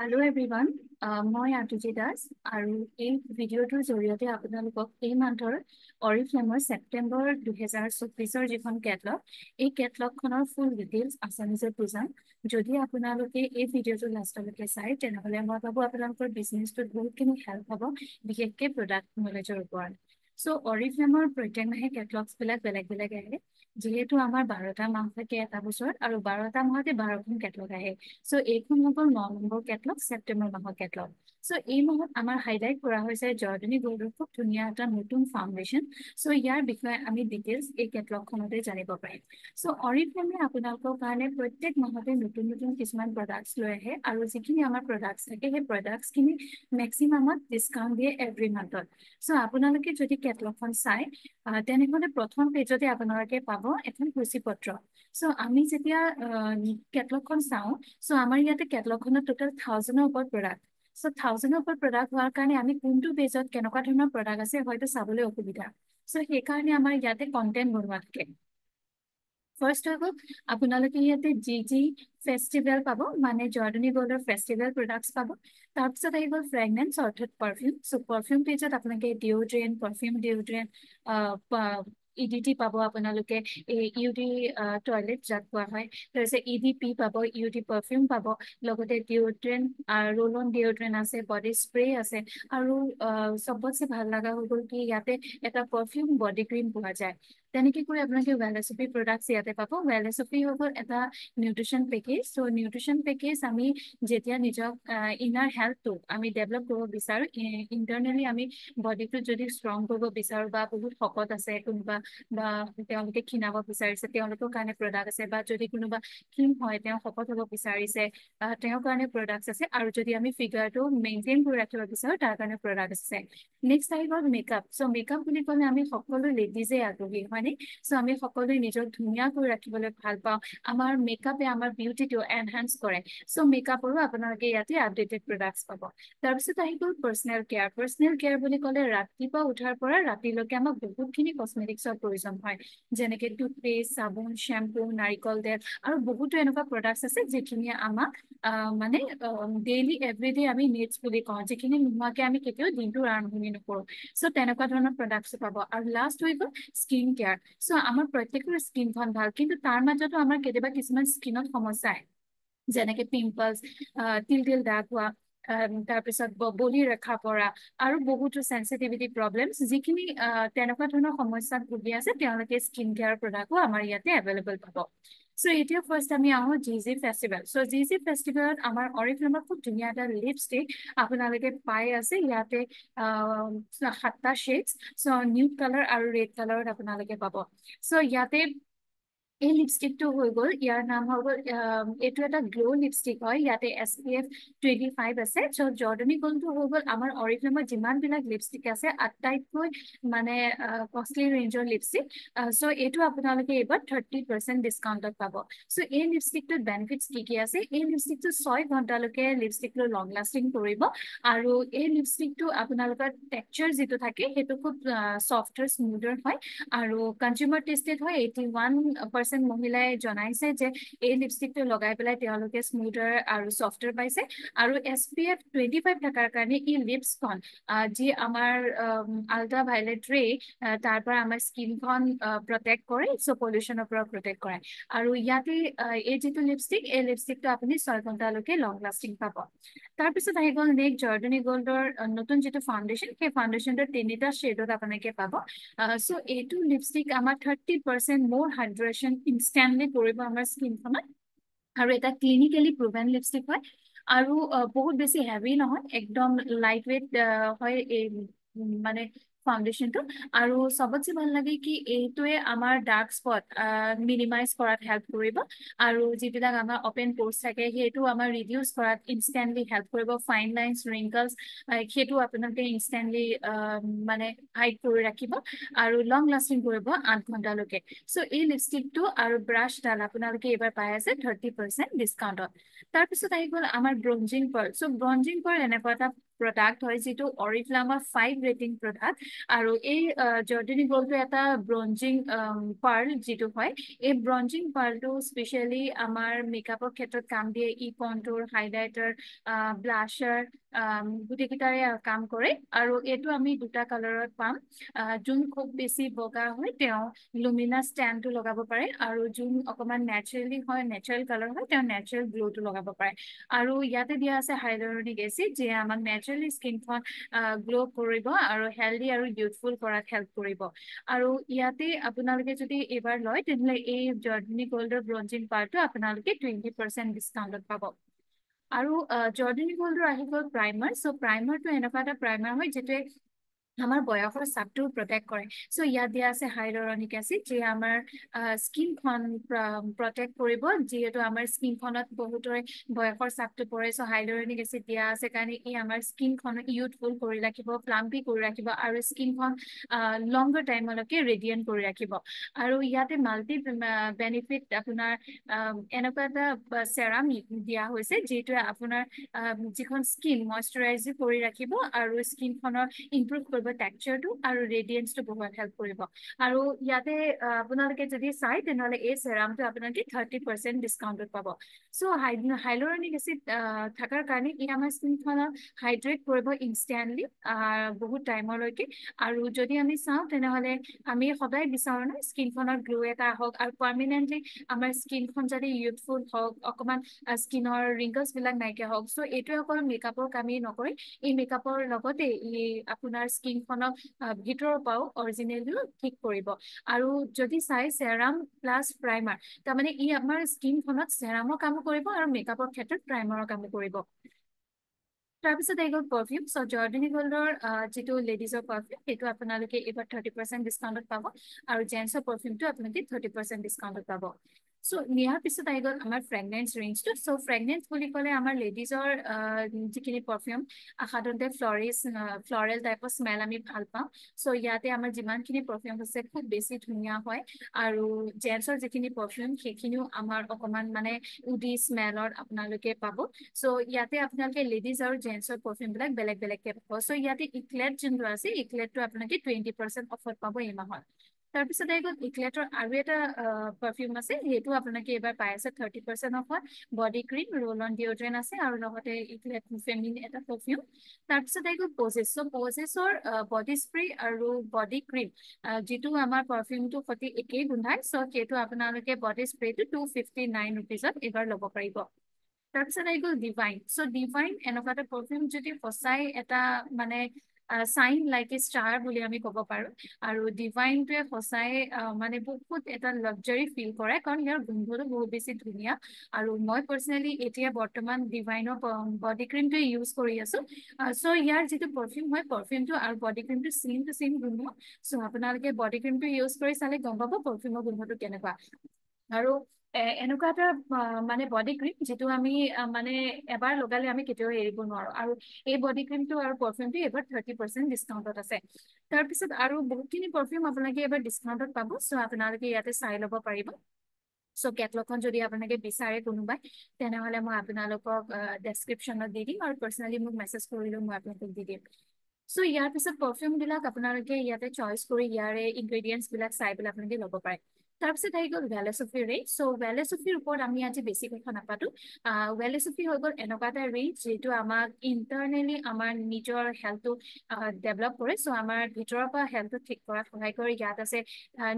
Hello' everyone uh, মই আতুজী দাস আৰু এই ভিডিঅ'টোৰ জৰিয়তে আপোনালোকক এই মান্থৰ অৰিফ্লেমৰ ছেপ্টেম্বৰ দুহেজাৰ চৌব্বিছৰ যিখন কেটলগ এই কেটলগখনৰ ফুল ডিটেইলছ আছামিজত বুজাম যদি আপোনালোকে এই ভিডিঅ'টো লাষ্টলৈকে চাই তেনেহ'লে মই ভাবোঁ আপোনালোকৰ বিজনেছটোত বহুতখিনি হেল্প হ'ব বিশেষকৈ প্ৰডাক্ট নলেজৰ ওপৰত চ' অৰিফ্লেমৰ প্ৰত্যেক মাহে কেটলগছবিলাক বেলেগ বেলেগ আহে যিহেতু আমাৰ বাৰটা মাহ থাকে এটা বছৰত আৰু বাৰটা মাহতে বাৰখন কেটলগ আহে চ' এইখন হ'ব ন নম্বৰ কেটলগ ছেপ্টেম্বৰ মাহৰ কেটলগ চ' এই মাহত আমাৰ হাইলাইট কৰা হৈছে জয়দিনী গৌৰব খুব ধুনিয়া একটা নতুন ফাউন্ডেশন সো ইয়াৰ বিষয়ে আমি ডিটেলস এই কেটলগখনতে খনতে জানিব পাৰিম সো অরিফ্লেমে আপনার কারণে প্রত্যেক মাহতে নতুন নতুন কিছু প্রডাক্টস লহে আর যিনি আমার প্রডাক্টস থাকে সেই প্রডাক্টস খিনি ম্যাক্সিমামত দিয়ে এভরি মান্থত চ' আপোনালোকে যদি কেটলগখন চাই তেনেহলে প্রথম পেজতে আপনাদের পাব এখন সূচীপত্র সো আমি যেতিয়া কেটলগ চাও সো আমার ইয়াতে কেটলগ খনত টোটাল ওপৰত প্ৰডাক্ট চ' থাউজেণ্ডৰ ওপৰত প্ৰডাক্ট হোৱাৰ কাৰণে আমি কোনটো পেজত কেনেকুৱা ধৰণৰ প্ৰডাক্ট আছে হয়তো চাবলৈ অসুবিধা চ' সেইকাৰণে আমাৰ ইয়াতে কণ্টেণ্ট বনোৱা থাকে ফাৰ্ষ্ট হৈ গ'ল আপোনালোকে ইয়াতে যি যি ফেষ্টিভেল পাব মানে জয়দনী গ'ল্ডৰ ফেষ্টিভেল প্ৰডাক্টছ পাব তাৰপিছত আহি গ'ল ফ্ৰেগনেঞ্চ অৰ্থাৎ পাৰফিউম চ' পাৰফিউম পেজত আপোনালোকে deodorant perfume deodorant E D T পাব আপোনালোকে এই ইউ ডি টয়লেট যাক কোৱা হয় তাৰপিছত ই ডি পি পাব ইউ ডি পাৰফিউম পাব লগতে ডিঅ'ড্ৰেণ্ট ৰোল অন ডিঅ'ড্ৰেণ্ট আছে বডি স্প্ৰে আছে আৰু চবতছে ভাল লগা হৈ গ'ল কি ইয়াতে এটা পাৰফিউম বডি ক্ৰীম পোৱা যায় তেনেকে কৰি আপোনালোকে ৱেল ৰেচিপি প্ৰডাক্টছ ইয়াতে পাব ৱেল ৰেচিপি হৈ এটা nutrition package so' nutrition package আমি যেতিয়া নিজক ইনাৰ হেল্থটো আমি ডেভেলপ কৰিব বিচাৰোঁ ইণ্টাৰনেলি আমি বডিটো যদি ষ্ট্ৰং কৰিব বিচাৰোঁ বা বহুত শকত আছে কোনোবা বা তেওঁলোকে খীণাব বিচাৰিছে তেওঁলোকৰ কাৰণে প্ৰডাক্ট আছে বা যদি কোনোবা ক্ষীণ হয় তেওঁ শকত হ'ব বিচাৰিছে তেওঁৰ কাৰণে প্ৰডাক্টছ আছে আৰু যদি আমি ফিগাৰটো মেইনটেইন কৰি ৰাখিব বিচাৰোঁ তাৰ কাৰণে প্ৰডাক্ট আছে নেক্সট আহিব মেকআপ চ' মেকআপ বুলি ক'লে আমি সকলো লেডিজেই আগ্ৰহী হয় জানে সো আমি সকলোৱে নিজক ধুনীয়া কৰি ৰাখিবলৈ ভাল পাওঁ আমাৰ মেকআপে আমাৰ বিউটিটো এনহেন্স কৰে সো মেকআপৰো আপোনালোকে ইয়াতে আপডেটেড প্ৰডাক্টছ পাব তাৰপিছত আহি গ'ল পাৰ্চনেল কেয়াৰ পাৰ্চনেল কেয়াৰ বুলি ক'লে ৰাতিপুৱা উঠাৰ পৰা ৰাতিলৈকে আমাক বহুতখিনি কচমেটিক্সৰ প্ৰয়োজন হয় যেনেকে টুথপেষ্ট চাবোন শ্বেম্পু নাৰিকল তেল আৰু বহুতো এনেকুৱা প্ৰডাক্টছ আছে যিখিনিয়ে আমাক মানে ডেইলি এভৰিডে আমি নিডছ বুলি কওঁ যিখিনি নোহোৱাকৈ আমি কেতিয়াও দিনটোৰ আৰম্ভণি নকৰোঁ চ' তেনেকুৱা ধৰণৰ প্ৰডাক্টছো পাব আৰু লাষ্ট হৈ গ'ল স্কিন কেয়াৰ কেয়াৰ চ' আমাৰ প্ৰত্যেকৰ স্কিনখন ভাল কিন্তু তাৰ মাজতো আমাৰ কেতিয়াবা কিছুমান স্কিনত সমস্যাই যেনেকে পিম্পলছ তিল তিল দাগ হোৱা তাৰপিছত বলি ৰেখা পৰা আৰু বহুতো চেঞ্চিটিভিটি প্ৰব্লেম যিখিনি তেনেকুৱা ধৰণৰ সমস্যাত ভুগি আছে তেওঁলোকে স্কিন কেয়াৰ প্ৰডাক্টো আমাৰ ইয়াতে এভেইলেবল পাব সো এতিয়া ফাৰ্ষ্ট আমি আহোঁ G G festival so' G G ফেষ্টিভেলত আমাৰ অৰিফ্লেমৰ খুব ধুনীয়া এটা লিপষ্টিক আপোনালোকে পাই আছে ইয়াতে সাতটা শ্বেডছ চ' নিউ কালাৰ আৰু ৰেড কালাৰত আপোনালোকে পাব চ' ইয়াতে এই লিপষ্টিকটো হৈ গ'ল ইয়াৰ নাম হৈ গ'ল এইটো এটা গ্ল' লিপষ্টিক হয় ইয়াতে S P F twenty five আছে চ' জৰ্ডনী গ'ল্ডটো হৈ গ'ল আমাৰ অৰিজিনেলত যিমানবিলাক লিপষ্টিক আছে আটাইতকৈ মানে কষ্টলি ৰেঞ্জৰ লিপষ্টিক চ' এইটো আপোনালোকে এইবাৰ থাৰ্টি পাৰ্চেণ্ট ডিছকাউণ্টত পাব চ' এই লিপষ্টিকটোত বেনিফিটছ কি কি আছে এই লিপষ্টিকটো ছয় ঘণ্টালৈকে লিপষ্টিকটো লং লাষ্টিং কৰিব আৰু এই লিপষ্টিকটো আপোনালোকৰ টেক্সাৰ যিটো থাকে সেইটো খুব চফ্টৰ স্মুথাৰ হয় আৰু কনজিউমাৰ টেষ্টেড হয় এইটি ওৱান পাৰ্চেণ্ট মহিলাই জনাইছে যে এই লিপষ্টিকটো লগাই পেলাই তেওঁলোকে স্মুথাৰ আৰু চফ্টৱেৰ পাইছে আৰু S P F twenty five থকাৰ কাৰণে ই লিপছখন যি আমাৰ আল্ট্ৰা ভায়লেট ৰে তাৰ পৰা আমাৰ স্কিনখন প্ৰটেক্ট কৰে চ' পলিউশ্যনৰ পৰা প্ৰটেক্ট কৰে আৰু ইয়াতে এই যিটো লিপষ্টিক এই লিপষ্টিকটো আপুনি ছয় ঘণ্টালৈকে লং লাষ্টিং পাব তাৰপিছত আহি গ'ল নেক্সট জৰ্ডনী গ'ল্ডৰ নতুন যিটো ফাউণ্ডেশ্যন সেই ফাউণ্ডেশ্যনটোৰ তিনিটা শ্বেডত আপোনালোকে পাব চ' এইটো লিপষ্টিক আমাৰ thirty percent more hydration instantly কৰিব আমাৰ স্কিনখনত আৰু এটা ক্লিনিকেলি প্ৰভেন লিপষ্টিক হয় আৰু বহুত বেছি হেভি নহয় একদম লাইট ৱেইট হয় এই মানে ফাউণ্ডেশ্যনটো আৰু চবতছে ভাল লাগে কি এইটোৱে আমাৰ ডাৰ্ক স্পট মিনিমাইজ কৰাত হেল্প কৰিব আৰু যিবিলাক আমাৰ অপেন পোৰ্চ থাকে সেইটো আমাৰ ৰিডিউচ কৰাত ইনষ্টেণ্টলি হেল্প কৰিব ফাইন লাইনছ ৰিংকলছ সেইটো আপোনালোকে ইনষ্টেণ্টলি মানে হাইড কৰি ৰাখিব আৰু লং লাষ্টিং কৰিব আঠ ঘণ্টালৈকে চ' এই লিপষ্টিকটো আৰু ব্ৰাছডাল আপোনালোকে এইবাৰ পাই আছে থাৰ্টি পাৰ্চেণ্ট ডিছকাউণ্টত তাৰপিছত আহি গ'ল আমাৰ bronzing pearl so' bronzing pearl এনেকুৱা প্ৰডাক্ট হয় যিটো অৰিফ্লামা ফাইভ ৰেটিং প্ৰডাক্ট আৰু এই জৰ্ডনী গ'ল্ডটো এটা ব্ৰঞ্জিং পাৰ্ল যিটো হয় এই ব্ৰঞ্জিং পাৰ্লটো স্পেচিয়েলি আমাৰ মেকআপৰ ক্ষেত্ৰত কাম দিয়ে ই কণ্টোৰ হাইলাইটাৰ ব্লাছাৰ গোটেইকেইটাৰে কাম কৰে আৰু এইটো আমি দুটা কালাৰত পাম যোন খুব বেছি বগা হয় তেওঁ লুমিনা ষ্টেণ্ডটো লগাব পাৰে আৰু যোন অকণমান নেচাৰেলি হয় নেচাৰেল কালাৰ হয় তেওঁ নেচাৰেল গ্ল'টো লগাব পাৰে আৰু ইয়াতে দিয়া আছে হাইলৰনিক এচিড যে আমাক নেচাৰেলি স্কিনখন গ্ল' কৰিব আৰু হেল্ডি আৰু ইউথফুল কৰাত হেল্প কৰিব আৰু ইয়াতে আপোনালোকে যদি এইবাৰ লয় তেনেহ'লে এই জাৰ্মিনি গ'ল্ডৰ ব্ৰঞ্জিং পাৰ্টটো আপোনালোকে টুৱেণ্টি পাৰ্চেণ্ট ডিছকাউণ্টত পাব আৰু জৰ্ডেনি গল্ডৰ আহি গ'ল প্ৰাইমাৰ চ' প্ৰাইমাৰটো এনেকুৱা এটা প্ৰাইমাৰ হয় যিটোৱে আমাৰ বয়সৰ চাপটো প্ৰটেক্ট কৰে চ' ইয়াত দিয়া আছে হাইলৰনিক এচিড যি আমাৰ স্কিনখন প্ৰটেক্ট কৰিব যিহেতু আমাৰ স্কিনখনত বহুতৰে বয়সৰ চাপটো পৰে চ' হাইলৰনিক এচিড দিয়া আছে কাৰণে ই আমাৰ স্কিনখন ইউথফুল কৰি ৰাখিব প্লাম্পি কৰি ৰাখিব আৰু স্কিনখন লংগাৰ টাইমলৈকে ৰেডিয়েণ্ট কৰি ৰাখিব আৰু ইয়াতে মাল্টি বেনিফিট আপোনাৰ এনেকুৱা এটা চেৰাম দিয়া হৈছে যিটোৱে আপোনাৰ যিখন স্কিন মইশ্চাৰাইজ কৰি ৰাখিব আৰু স্কিনখনৰ ইম্প্ৰুভ কৰিব কৰিব টেক্সাৰটো আৰু ৰেডিয়েঞ্চটো বহুত হেল্প কৰিব আৰু ইয়াতে আপোনালোকে যদি চাই তেনেহ'লে এই চেৰামটো আপোনালোকে থাৰ্টি পাৰ্চেণ্ট ডিছকাউণ্টত পাব চ' হাইলৰনিক এচিড থকাৰ কাৰণে ই আমাৰ স্কিনখনক হাইড্ৰেট কৰিব ইনষ্টেণ্টলি বহুত টাইমলৈকে আৰু যদি আমি চাওঁ তেনেহ'লে আমি সদায় বিচাৰোঁ ন স্কিনখনৰ গ্ল' এটা হওক আৰু পাৰ্মেনেণ্টলি আমাৰ স্কিনখন যাতে ইউথফুল হওক অকণমান স্কিনৰ ৰিংকলছবিলাক নাইকিয়া হওক চ' এইটোৱে অকল মেকআপৰ কামেই নকৰে এই মেকআপৰ লগতে ই আপোনাৰ স্কিন স্ক্ৰিনখনৰ ভিতৰৰ পৰাও অৰিজিনেলটো ঠিক কৰিব আৰু যদি চাই চেৰাম প্লাছ প্ৰাইমাৰ তাৰমানে ই আমাৰ স্কিনখনত চেৰামৰ কামো কৰিব আৰু মেকআপৰ ক্ষেত্ৰত প্ৰাইমাৰৰ কামো কৰিব তাৰপিছত আহি গ'ল পাৰফিউম চ' জৰ্ডনী গল্ডৰ যিটো লেডিজৰ পাৰফিউম সেইটো আপোনালোকে এইবাৰ থাৰ্টি পাৰ্চেণ্ট ডিচকাউণ্টত পাব আৰু জেন্সৰ পাৰফিউমটো আপোনালোকে থাৰ্টি পাৰ্চেণ্ট ডিচকাউণ্টত পাব সো নিয়াৰ পিছত আহি গ'ল আমাৰ ফ্ৰেগনেঞ্চ ৰেঞ্জটো চ' ফ্ৰেগনেঞ্চ বুলি ক'লে আমাৰ লেডিজৰ যিখিনি পাৰফিউম সাধাৰণতে ফ্লৰিচ ফ্লৰেল টাইপৰ স্মেল আমি ভাল পাওঁ চ' ইয়াতে আমাৰ যিমানখিনি পাৰফিউম আছে খুব বেছি ধুনীয়া হয় আৰু জেন্টছৰ যিখিনি পাৰফিউম সেইখিনিও আমাৰ অকণমান মানে উডি স্মেলৰ আপোনালোকে পাব চ' ইয়াতে আপোনালোকে লেডিজ আৰু জেন্টছৰ পাৰফিউমবিলাক বেলেগ বেলেগকৈ পাব চ' ইয়াতে ইকলেট যোনটো আছে ইকলেটটো আপোনালোকে টুৱেণ্টি পাৰ্চেণ্ট অফাৰ পাব এই মাহত তাৰপিছতে ইকলেটৰ আৰু এটা পাৰফিউম আছে সেইটো আপোনালোকে এইবাৰ পাই আছে থাৰ্টি পাৰ্চেণ্ট অফত body cream roll on deodorant আছে আৰু লগতে ইকলেট ফেমিন এটা পাৰফিউম তাৰপিছতে এইখন পজেছ চ' পজেছৰ বডি স্প্ৰে আৰু বডি ক্ৰীম যিটো আমাৰ পাৰফিউমটো সতি একেই গোন্ধাই চ' সেইটো আপোনালোকে বডি স্প্ৰেটো টু ফিফটি নাইন ৰুপিজত এইবাৰ ল'ব পাৰিব তাৰপিছত আহি গ'ল ডিভাইন চ' ডিভাইন এনেকুৱা এটা পাৰফিউম যদি সঁচাই এটা মানে চাইন লাইক এ ষ্টাৰ বুলি আমি ক'ব পাৰোঁ আৰু ডিভাইনটোৱে সঁচাই মানে বহুত এটা লাকজাৰী ফিল কৰে কাৰণ ইয়াৰ গোন্ধটো বহুত বেছি ধুনীয়া আৰু মই পাৰ্চনেলি এতিয়া বৰ্তমান ডিভাইনৰ বডি ক্ৰীমটোৱে ইউজ কৰি আছোঁ চ' ইয়াৰ যিটো পাৰফিউম হয় পাৰফিউমটো আৰু বডি ক্ৰীমটো চিম টু চিম গোন্ধ চ' আপোনালোকে বডি ক্ৰীমটো ইউজ কৰি চালে গম পাব পাৰফিউমৰ গোন্ধটো কেনেকুৱা আৰু এনেকুৱা এটা মানে বডি ক্ৰীম যিটো আমি মানে এবাৰ লগালে আমি কেতিয়াও এৰিব নোৱাৰো আৰু এই বডি ক্ৰীমটো আৰু পাৰফিউমটো এইবাৰ থাৰ্টি পাৰ্চেণ্ট ডিছকাউণ্টত আছে তাৰপিছত আৰু বহুতখিনি পাৰফিউম আপোনালোকে এইবাৰ ডিছকাউণ্টত পাব চ' আপোনালোকে ইয়াতে চাই ল'ব পাৰিব চ' কেটলগখন যদি আপোনালোকে বিচাৰে কোনোবাই তেনেহ'লে মই আপোনালোকক ডেছক্ৰিপশ্যনত দি দিম আৰু পাৰ্চনেলি মোক মেছেজ কৰিলেও মই আপোনালোকক দি দিম চ' ইয়াৰ পিছত পাৰফিউমবিলাক আপোনালোকে ইয়াতে চইচ কৰি ইয়াৰে ইনগ্ৰিডিয়েণ্টছবিলাক চাই পেলাই আপোনালোকে ল'ব পাৰে তাৰপিছত আহি গ'ল ৱেলেচফি ৰেঞ্জ চ' ৱেলেচফিৰ ওপৰত আমি আজি বেছি কথা নাপাতোঁ ৱেলেচফি হৈ গ'ল এনেকুৱা এটা ৰেঞ্জ যিটো আমাক ইণ্টাৰনেলি আমাৰ নিজৰ হেল্থটো ডেভেলপ কৰে চ' আমাৰ ভিতৰৰ পৰা হেল্থটো ঠিক কৰাত সহায় কৰে ইয়াত আছে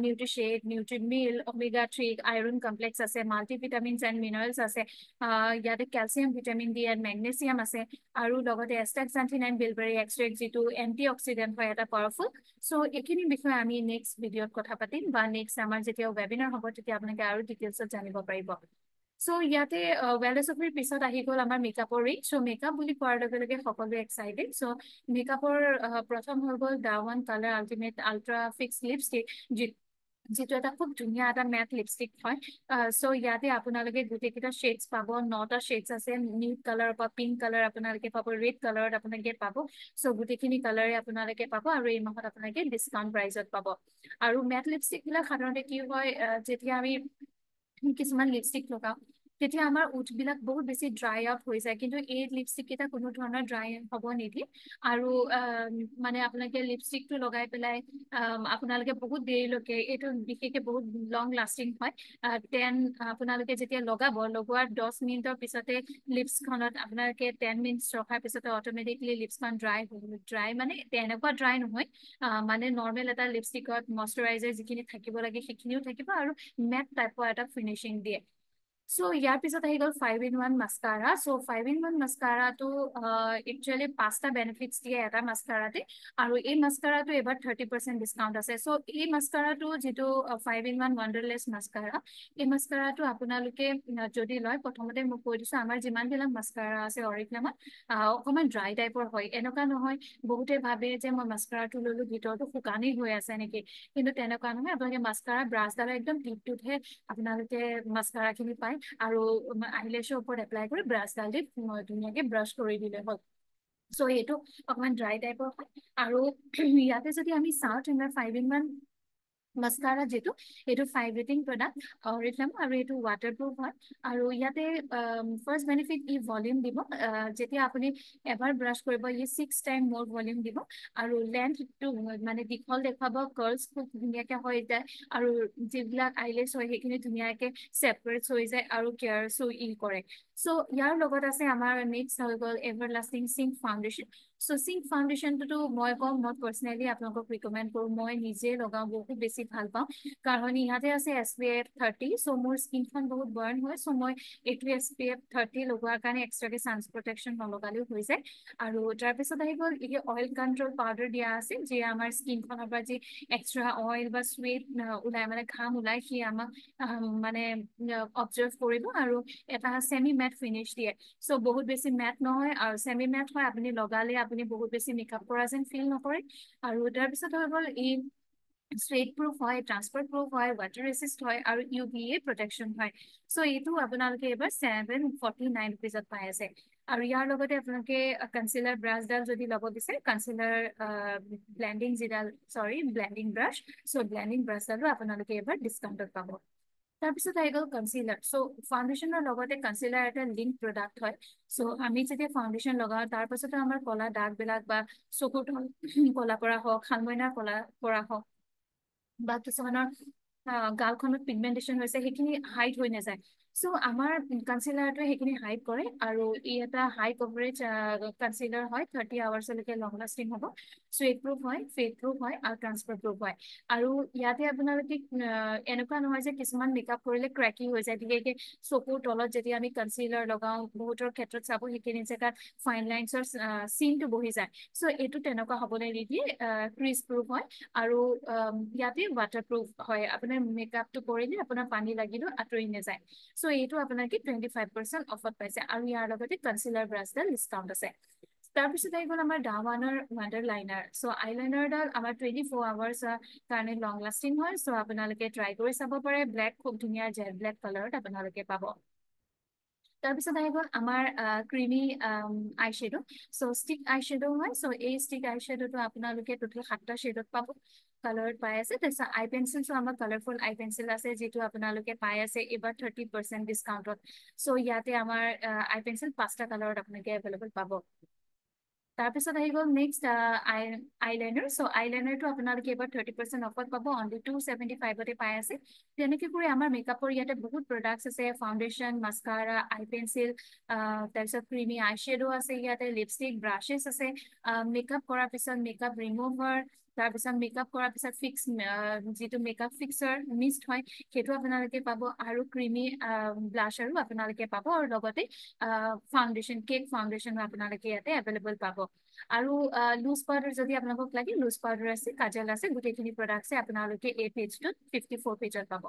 নিউট্ৰিশ্বেড নিউট্ৰিমিল অমেগা থ্ৰী আইৰণ কমপ্লেক্স আছে মাল্টিভিটামিনছ এণ্ড মিনাৰেলছ আছে ইয়াতে calcium vitamin D and magnesium আছে আৰু লগতে এষ্টেক্সেণ্টিন এণ্ড বিলবেৰী এক্সট্ৰেক যিটো এণ্টি অক্সিডেণ্ট হয় এটা পাৱাৰফুল চ' এইখিনি বিষয়ে আমি নেক্সট ভিডিঅ'ত কথা পাতিম বা নেক্সট আমাৰ যেতিয়া যেতিয়া ৱেবিনাৰ হ'ব তেতিয়া আপোনালোকে আৰু ডিটেইলছত জানিব পাৰিব চ' ইয়াতে ৱেলনেছ অফিৰ পিছত আহি গ'ল আমাৰ মেকআপৰ ৰিক চ' মেকআপ বুলি কোৱাৰ লগে লগে সকলোৱে এক্সাইটেড চ' মেকআপৰ প্ৰথম হৈ গ'ল the colour ultimate ultra fix lipstick যিটো এটা খুব ধুনীয়া এটা মেট লিপষ্টিক হয় চ' ইয়াতে আপোনালোকে গোটেইকেইটা শ্বেডছ পাব নটা শ্বেডছ আছে নিউট কালাৰ পৰা পিংক কালাৰ আপোনালোকে পাব ৰেড কালাৰত আপোনালোকে পাব চ' গোটেইখিনি কালাৰে আপোনালোকে পাব আৰু এই মাহত আপোনালোকে ডিছকাউণ্ট প্ৰাইজত পাব আৰু মেট লিপষ্টিকবিলাক সাধাৰণতে কি হয় যেতিয়া আমি কিছুমান লিপষ্টিক লগাওঁ তেতিয়া আমাৰ উঠবিলাক বহুত বেছি ড্ৰাই আপ হৈ যায় কিন্তু এই লিপষ্টিক কেইটা কোনো ধৰণৰ ড্ৰাই হ'ব নিদিয়ে আৰু মানে আপোনালোকে লিপষ্টিকটো লগাই পেলাই আপোনালোকে বহুত দেৰিলৈকে এইটো বিশেষকৈ বহুত লং লাষ্টিং হয় টেন আপোনালোকে যেতিয়া লগাব লগোৱাৰ দহ মিনিটৰ পিছতে লিপছখনত আপোনালোকে টেন মিনিটছ ৰখাৰ পিছতে অট'মেটিকলি লিপছখন ড্ৰাই হ'ব ড্ৰাই মানে তেনেকুৱা ড্ৰাই নহয় মানে নৰ্মেল এটা লিপষ্টিকত মইশ্চাৰাইজাৰ যিখিনি থাকিব লাগে সেইখিনিও থাকিব আৰু মেট টাইপৰ এটা ফিনিচিং দিয়ে so ইয়াৰ পিছত আহি গ'ল five in one mascara so' five in one মাস্কাৰাটো একচুৱেলি পাঁচটা বেনিফিটছ দিয়ে এটা মাস্কাৰাতে আৰু এই মাস্কাৰাটো এবাৰ থাৰ্টি পাৰ্চেণ্ট ডিছকাউণ্ট আছে চ' এই মাস্কাৰাটো যিটো five in one wonderlash mascara এই মাস্কাৰাটো আপোনালোকে যদি লয় প্ৰথমতে মই কৈ দিছোঁ আমাৰ যিমানবিলাক মাস্কাৰা আছে অৰিফ্লামত অকণমান ড্ৰাই টাইপৰ হয় এনেকুৱা নহয় বহুতে ভাবে যে মই মাস্কাৰাটো ল'লোঁ ভিতৰতো শুকানেই হৈ আছে নেকি কিন্তু তেনেকুৱা নহয় আপোনালোকে মাস্কাৰা ব্ৰাছডালৰ একদম টিপটোতহে আপোনালোকে মাস্কাৰাখিনি পায় আৰু আহিলেছৰ ওপৰত এপ্লাই কৰি ব্ৰাছ ডাল দি ধুনীয়াকে ব্ৰাছ কৰি দিলে হ'ল চ' এইটো অকমান ড্ৰাই টাইপৰ হয় আৰু ইয়াতে যদি আমি চাওঁ টুৱেণ্টাৰ ফাইভ ইমান মাস্কাৰা যিটো এইটো ফাইভ ৰেটিং প্ৰডাক্ট অৰিফ্লেম আৰু এইটো ৱাটাৰ প্ৰুফ হয় আৰু ইয়াতে ফাৰ্ষ্ট বেনিফিট ই ভলিউম দিব যেতিয়া আপুনি এবাৰ ব্ৰাছ কৰিব ই ছিক্স টাইম মোৰ ভলিউম দিব আৰু লেন্থটো মানে দীঘল দেখুৱাব কাৰ্লছ খুব ধুনীয়াকে হৈ যায় আৰু যিবিলাক আইলেছ হয় সেইখিনি ধুনীয়াকৈ ছেপাৰেট হৈ যায় আৰু কেয়াৰছো ই কৰে চ' ইয়াৰ লগত আছে আমাৰ নেক্সট হৈ গ'ল এভাৰ লাষ্টিং চিংক ফাউণ্ডেশ্যন চচিং ফাউণ্ডেশ্যনটোতো মই কম মই পাৰ্চনেলি আপোনালোকক ৰিকমেণ্ড কৰোঁ মই নিজে লগাওঁ বহুত বেছি ভাল পাওঁ কাৰণ ইয়াতে আছে S P F thirty so' মোৰ স্কিনখন বহুত বাৰ্ণ হয় চ' মই এইটো এছ পি এফ থাৰ্টি লগোৱাৰ কাৰণে এক্সট্ৰাকৈ ছান প্ৰটেকশ্যন নলগালেও হৈ যায় আৰু তাৰপিছত আহি গ'ল এই অইল কণ্ট্ৰল পাউডাৰ দিয়া আছে যিয়ে আমাৰ স্কিনখনৰ পৰা যি এক্সট্ৰা অইল বা চুইট ওলাই মানে ঘাম ওলাই সি আমাক মানে অবজাৰ্ভ কৰিব আৰু এটা চেমি মেট ফিনিছ দিয়ে চ' বহুত বেছি মেট নহয় আৰু চেমি মেট হয় আপুনি লগালে আপুনি বহুত বেছি মেকআপ কৰা যেন ফিল নকৰে আৰু তাৰপিছত হৈ গ'ল ই ষ্ট্ৰেইট প্ৰুফ হয় ট্ৰান্সপৰ্ট প্ৰুফ হয় ৱাটাৰ এচিষ্ট হয় আৰু ইউ বি এ প্ৰটেকশ্যন হয় চ' এইটো আপোনালোকে এইবাৰ ছেভেন ফৰ্টি নাইন ৰুপিজত পাই আছে আৰু ইয়াৰ লগতে আপোনালোকে কনচিলাৰ ব্ৰাছডাল যদি ল'ব বিচাৰে কনচিলাৰ ব্লেণ্ডিং যিডাল চৰি ব্লেণ্ডিং ব্ৰাছ চ' ব্লেণ্ডিং ব্ৰাছডালো আপোনালোকে এইবাৰ ডিছকাউণ্টত পাব তাৰপিছত আহি গ'ল কনচিলাৰ চ' ফাউণ্ডেশ্যনৰ লগতে কনচিলাৰ এটা লিংক প্ৰডাক্ট হয় চ' আমি যেতিয়া ফাউণ্ডেশ্যন লগাওঁ তাৰপাছতে আমাৰ কলা দাগবিলাক বা চকুত কলা পৰা হওক শালমইনাৰ কলা পৰা হওক বা কিছুমানৰ গালখনত পিগমেণ্টেশ্যন হৈছে সেইখিনি হাইট হৈ নাযায় চ' আমাৰ কাঞ্চিলাৰটোৱে সেইখিনি হাইপ কৰে আৰু ই এটা হাই কভাৰেজ কাঞ্চিলাৰ হয় থাৰ্টি আৱাৰ্চলৈকে লং লাষ্টিং হ'ব চুৱেট প্ৰুফ হয় ফেট প্ৰুফ হয় আৰু ট্ৰান্সপৰ্ট প্ৰুফ হয় আৰু ইয়াতে আপোনালোকে এনেকুৱা নহয় যে কিছুমান মেকআপ কৰিলে ক্ৰেকি হৈ যায় বিশেষকৈ চকুৰ তলত যেতিয়া আমি কাঞ্চিলাৰ লগাওঁ বহুতৰ ক্ষেত্ৰত চাব সেইখিনি জেগাত ফাইন লাইন্সৰ চিনটো বহি যায় চ' এইটো তেনেকুৱা হ'বলৈ নিদিয়ে ক্ৰিজ প্ৰুফ হয় আৰু ইয়াতে ৱাটাৰ প্ৰুফ হয় আপোনাৰ মেকআপটো কৰিলে আপোনাৰ পানী লাগিলেও আঁতৰি নাযায় চ' So, it will happen 25% offer price. And we are looking concealer brush, the discount. তারপিছতে আহি গ'ল আমাৰ ডাৱানৰ ৱাণ্ডাৰ লাইনাৰ চ' আই লাইনাৰডাল আমাৰ টুৱেণ্টি ফ'ৰ আৱাৰ্ছ কাৰণে লং লাষ্টিং হয় চ' আপোনালোকে ট্ৰাই কৰি চাব পাৰে ব্লেক খুব ধুনীয়া জেল ব্লেক কালাৰত আপোনালোকে পাব তাৰপিছত আহি গ'ল আমাৰ creamy eye shadow' so' stick eye shadow' হয় চ' এই ষ্টিক আই শ্বেড'টো আপোনালোকে টোটেল সাতটা শ্বেডত পাব কালাৰত পাই আছে তাৰপিছত আই পেঞ্চিলছো আমাৰ কালাৰফুল আই পেঞ্চিল আছে যিটো আপোনালোকে পাই আছে এইবাৰ থাৰ্টি পাৰ্চেণ্ট ডিছকাউণ্টত চ' ইয়াতে আমাৰ আই পেঞ্চিল পাঁচটা কালাৰত আপোনালোকে এভেইলেবল পাব তাৰপিছত আহি গ'ল নেক্সট আই আইলাইনাৰ চ' আইলাইনাৰটো আপোনালোকে এইবাৰ থাৰ্টি পাৰ্চেণ্ট অফত পাব অনলি টু চেভেণ্টি ফাইভতে পাই আছে তেনেকে কৰি আমাৰ মেকআপৰ ইয়াতে বহুত প্ৰডাক্টছ আছে ফাউণ্ডেশ্যন মাস্কাৰা আই পেঞ্চিল তাৰপিছত ক্ৰিমি আই শ্বেডো আছে ইয়াতে লিপষ্টিক ব্ৰাছেছ আছে মেকআপ কৰাৰ পিছত মেকআপ ৰিমুভাৰ তাৰপিছত মেকআপ কৰাৰ পিছত ফিক্স যিটো মেকআপ ফিক্সৰ মিছড হয় সেইটো আপোনালোকে পাব আৰু ক্ৰিমি ব্লাছাৰো আপোনালোকে পাব আৰু লগতে ফাউণ্ডেশ্যন কেক ফাউণ্ডেশ্যনো আপোনালোকে ইয়াতে এভেইলেবল পাব আৰু লুজ পাউডাৰ যদি আপোনালোকক লাগে লুজ পাউডাৰ আছে কাজেল আছে গোটেইখিনি প্ৰডাক্টছে আপোনালোকে এই পেজটোত ফিফটি ফ'ৰ পেজত পাব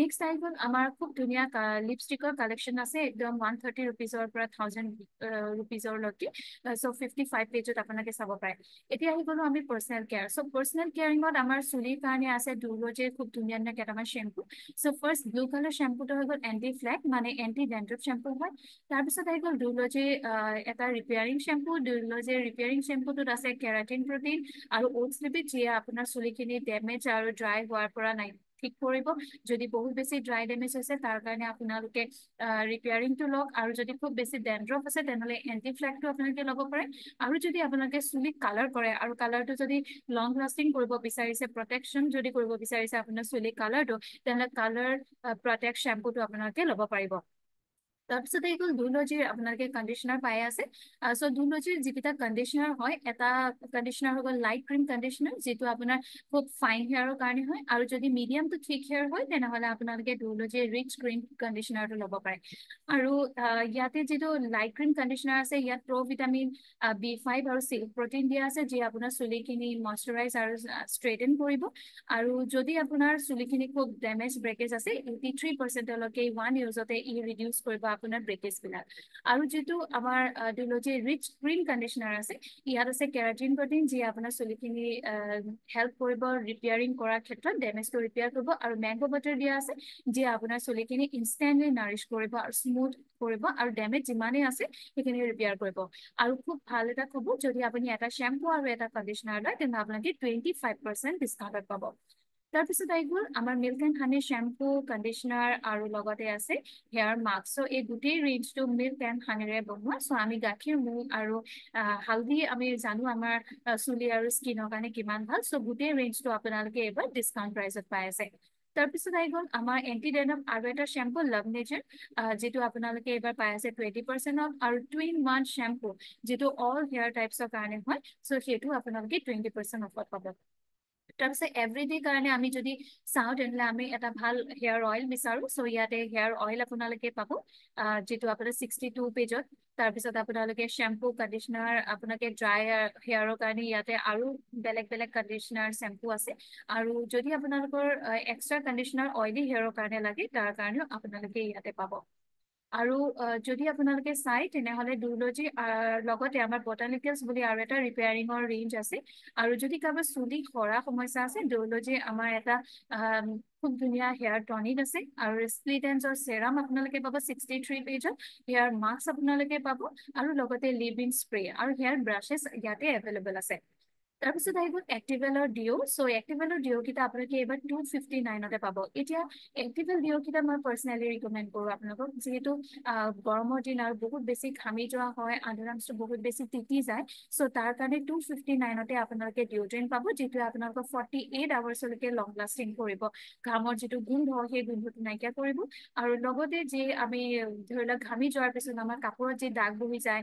নেক্সট আহি গ'ল আমাৰ খুব ধুনীয়া লিপষ্টিকৰ কালেকশ্যন আছে একদম ওৱান থাৰ্টি ৰুপিজৰ পৰা থাউজেণ্ড ৰুপিজলৈকে চ' ফিফটি ফাইভ পেজত আপোনালোকে চাব পাৰে এতিয়া আহি গলো আমি পাৰ্চনেল কেয়াৰ চ' পাৰ্চনেল কেয়াৰিঙত আমাৰ চুলিৰ কাৰণে আছে দুৰ্গজেৰ খুব ধুনীয়া ধুনীয়া কেইটামান shampoo so' first blue colour শ্বেম্পুটো হৈ গ'ল এণ্টি ফ্লেক মানে এণ্টি ডেণ্ড্ৰেভ শ্বেম্পু হয় তাৰপিছত আহি গ'ল দুৰ্গজে এটা ৰিপেয়াৰিং শ্বেম্পু দুৰ্গজে ৰিপেয়াৰিং শ্বেম্পুটোত আছে কেৰাটিন প্ৰটিন আৰু অ'টছ লিপিড যিয়ে আপোনাৰ চুলিখিনি ডেমেজ আৰু ড্ৰাই হোৱাৰ পৰা নাই ঠিক কৰিব যদি বহুত বেছি ড্ৰাই ডেমেজ হৈছে তাৰ কাৰণে আপোনালোকে ৰিপেয়াৰিংটো লওক আৰু যদি খুব বেছি ডেণ্ড্ৰফ আছে তেনেহ'লে এণ্টিফ্লেকটো আপোনালোকে ল'ব পাৰে আৰু যদি আপোনালোকে চুলিক কালাৰ কৰে আৰু কালাৰটো যদি লং লাষ্টিং কৰিব বিচাৰিছে প্ৰটেকশ্যন যদি কৰিব বিচাৰিছে আপোনাৰ চুলিৰ কালাৰটো তেনেহ'লে কালাৰ প্ৰটেক্ট শ্বেম্পুটো আপোনালোকে ল'ব পাৰিব তাৰপিছতে এইখন ডুলজিৰ আপোনালোকে কণ্ডিচনাৰ পাই আছে চ' ডুলজিৰ যিকেইটা কণ্ডিশ্যনাৰ হয় এটা কণ্ডিশ্যনাৰ হৈ গ'ল লাইট ক্ৰীম কণ্ডিশ্যনাৰ যিটো আপোনাৰ খুব ফাইন হেয়াৰৰ কাৰণে হয় আৰু যদি মিডিয়ামটো থিক হেয়াৰ হয় তেনেহ'লে আপোনালোকে ডুলজিৰ ৰিচ ক্ৰীম কণ্ডিশ্যনাৰটো ল'ব পাৰে আৰু ইয়াতে যিটো লাইট ক্ৰীম কণ্ডিচনাৰ আছে ইয়াত প্ৰ' ভিটামিন বি ফাইভ আৰু চিল্ক প্ৰটিন দিয়া আছে যি আপোনাৰ চুলিখিনি মইশ্চাৰাইজ আৰু ষ্ট্ৰেটেন কৰিব আৰু যদি আপোনাৰ চুলিখিনি খুব ডেমেজ ব্ৰেকেজ আছে এইটি থ্ৰী পাৰ্চেণ্টলৈকে ওৱান ইউজতে ই ৰিডিউচ কৰিব আপোনাৰ ব্ৰেকেজবিলাক আৰু যিটো আমাৰ ধৰি লওক যে ৰিচ ক্ৰীম কণ্ডিশ্যনাৰ আছে ইয়াত আছে কেৰাটিন প্ৰটিন যি আপোনাৰ চুলিখিনি হেল্প কৰিব ৰিপেয়াৰিং কৰাৰ ক্ষেত্ৰত ডেমেজটো ৰিপেয়াৰ কৰিব আৰু মেংগ' বাটাৰ দিয়া আছে যিয়ে আপোনাৰ চুলিখিনি ইনষ্টেণ্টলি নাৰিছ কৰিব আৰু স্মুথ কৰিব আৰু ডেমেজ যিমানেই আছে সেইখিনি ৰিপেয়াৰ কৰিব আৰু খুব ভাল এটা খবৰ যদি আপুনি এটা শ্বেম্পু আৰু এটা কণ্ডিচনাৰ লয় তেনেহ'লে আপোনালোকে টুৱেণ্টি ফাইভ পাৰ্চেণ্ট ডিছকাউণ্টত পাব তাৰপিছত আহি গ'ল আমাৰ milk and honey shampoo conditioner আৰু লগতে আছে হেয়াৰ মাস্ক চ' এই গোটেই ৰেঞ্জটো মিল্ক এণ্ড হানিৰে বনোৱা চ' আমি গাখীৰ মুখ আৰু হালধি আমি জানো আমাৰ চুলি আৰু স্কিনৰ কাৰণে কিমান ভাল চ' গোটেই ৰেঞ্জটো আপোনালোকে এইবাৰ ডিছকাউণ্ট প্ৰাইজত পাই আছে তাৰপিছত আহি গ'ল আমাৰ এণ্টিডেনাম আৰু এটা শ্বেম্পু লাভ নেচাৰ যিটো আপোনালোকে এইবাৰ পাই আছে টুৱেণ্টি পাৰ্চেণ্ট অফ আৰু টুইন ওৱান শ্বেম্পু যিটো অল হেয়াৰ টাইপছৰ কাৰণে হয় চ' সেইটো আপোনালোকে টুৱেণ্টি পাৰ্চেণ্ট অফত পাব তাৰপিছত এভৰিডে কাৰণে আমি যদি চাওঁ তেনেহ'লে আমি এটা ভাল হেয়াৰ অইল বিচাৰোঁ চ' ইয়াতে হেয়াৰ অইল আপোনালোকে পাব যিটো আপোনাৰ ছিক্সটি টু পেজত তাৰপিছত আপোনালোকে শ্বেম্পু কণ্ডিশ্যনাৰ আপোনালোকে ড্ৰাই হেয়াৰৰ কাৰণে ইয়াতে আৰু বেলেগ বেলেগ কণ্ডিশ্যনাৰ শ্বেম্পু আছে আৰু যদি আপোনালোকৰ এক্সট্ৰা কণ্ডিশ্যনাৰ অইলি হেয়াৰৰ কাৰণে লাগে তাৰ কাৰণেও আপোনালোকে ইয়াতে পাব আৰু যদি আপোনালোকে চাই তেনেহ'লে দুৰ্লজী লগতে আমাৰ বটানিকেলছ বুলি আৰু এটা ৰিপেয়াৰিঙৰ ৰেঞ্জ আছে আৰু যদি কাৰোবাৰ চুলি সৰা সমস্যা আছে দুৰ্লজী আমাৰ এটা খুব ধুনীয়া হেয়াৰ টনিক আছে আৰু স্প্লিট এণ্ডৰ চেৰাম আপোনালোকে পাব ছিক্সটি থ্ৰী পেজত হেয়াৰ মাস্ক আপোনালোকে পাব আৰু লগতে লিভ ইন স্প্ৰে আৰু হেয়াৰ ব্ৰাছেছ ইয়াতে এভেইলেবল আছে তাৰপৰ আহিব এক্টিভেলৰ ডিও সো এক্টিভেলৰ ডিও কিটা আপনাকে এবাৰ টু ফিফটি নাইনতে পাব এটা এক্টিভেল ডিও কিটা মই পাৰ্চনেলি ৰিকমেণ্ড কৰো আপোনালোকক যিহেতু গৰমেৰ দিন আৰ বহুত বেশি ঘামি যোৱা হয় আন্ডাৰআৰ্মসটা বহুত বেশি তিতি যায় সো তাৰ কাৰণে টু ফিফটি নাইনতে আপনাৰ ডিওড্ৰেন পাব যেটি আপোনালোকৰ ফৰ্টি এইট আওয়াৰ্সলকে লং লাষ্টিং কৰিব ঘামৰ যিটো গোন্ধ সেই গোন্ধটো নাইকিয়া কৰিব আৰু লগতে যি আমি ধৰি লওক ঘামি যোৱাৰ পিছত আমাৰ কাপোৰত যি দাগ বহি যায়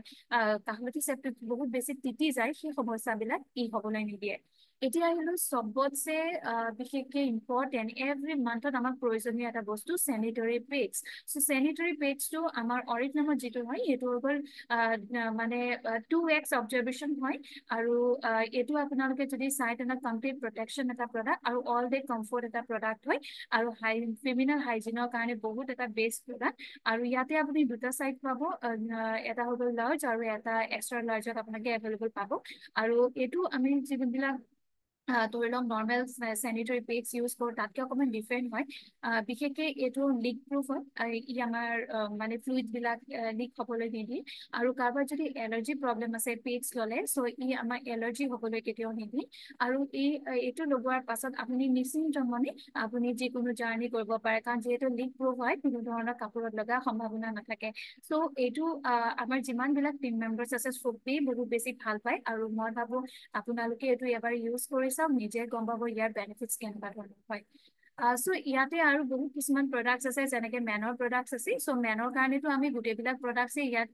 কাহতি সেপটি বহুত বেছি তিতি যায় সেই সমস্যাবিলাক ই হব an immediate এতিয়া আহিলো সবতছে বিশেষকে ইম্পৰ্টেণ্ট এভৰি মান্থত আমাক প্ৰয়োজনীয় এটা বস্তু চেনিটেৰী পেডছ চ' চেনিটেৰী পেডছটো আমাৰ অৰিত নামত যিটো হয় সেইটো হৈ মানে টু এক্স হয় আৰু এইটো আপোনালোকে যদি চাই তেনেকুৱা কমপ্লিট প্ৰটেকশ্যন এটা প্ৰডাক্ট আৰু অল ডে কমফৰ্ট এটা প্ৰডাক্ট হয় আৰু হাই ফিমিনেল হাইজিনৰ কাৰণে বহুত এটা বেষ্ট প্ৰডাক্ট আৰু ইয়াতে আপুনি দুটা চাইড পাব এটা হৈ গ'ল লাৰ্জ এটা এক্সট্ৰা লাৰ্জত আপোনালোকে এভেইলেবল পাব আৰু এইটো আমি যিবিলাক ধৰি লওক নৰ্মেল চেনিটেৰি পেডছ ইউজ কৰোঁ তাতকৈ অকণমান ডিফাৰেণ্ট হয় বিশেষকৈ এইটো লিক প্ৰুফ হয় ই আমাৰ মানে ফ্লুইডবিলাক লিক হ'বলৈ নিদিয়ে আৰু কাৰোবাৰ যদি এলাৰ্জি প্ৰব্লেম আছে পেডছ ল'লে চ' ই আমাৰ এলাৰ্জি হ'বলৈ কেতিয়াও নিদিয়ে আৰু এই এইটো লগোৱাৰ পাছত আপুনি নিশ্চিন্ত মানে আপুনি যিকোনো জাৰ্ণি কৰিব পাৰে কাৰণ যিহেতু লিক প্ৰুফ হয় কোনো ধৰণৰ কাপোৰত লগা সম্ভাৱনা নাথাকে চ' এইটো আমাৰ যিমানবিলাক টিম মেম্বাৰ্ছ আছে চবেই বহুত বেছি ভাল পায় আৰু মই ভাবোঁ আপোনালোকে এইটো এবাৰ ইউজ কৰিছে চাওক নিজে গম পাব ইয়াৰ বেনিফিটছ কেনেকুৱা ধৰণৰ হয় চ' ইয়াতে আৰু বহুত কিছুমান প্ৰডাক্টছ আছে যেনেকৈ মেনৰ প্ৰডাক্টছ আছে চ' মেনৰ কাৰণেতো আমি গোটেইবিলাক প্ৰডাক্টছেই ইয়াত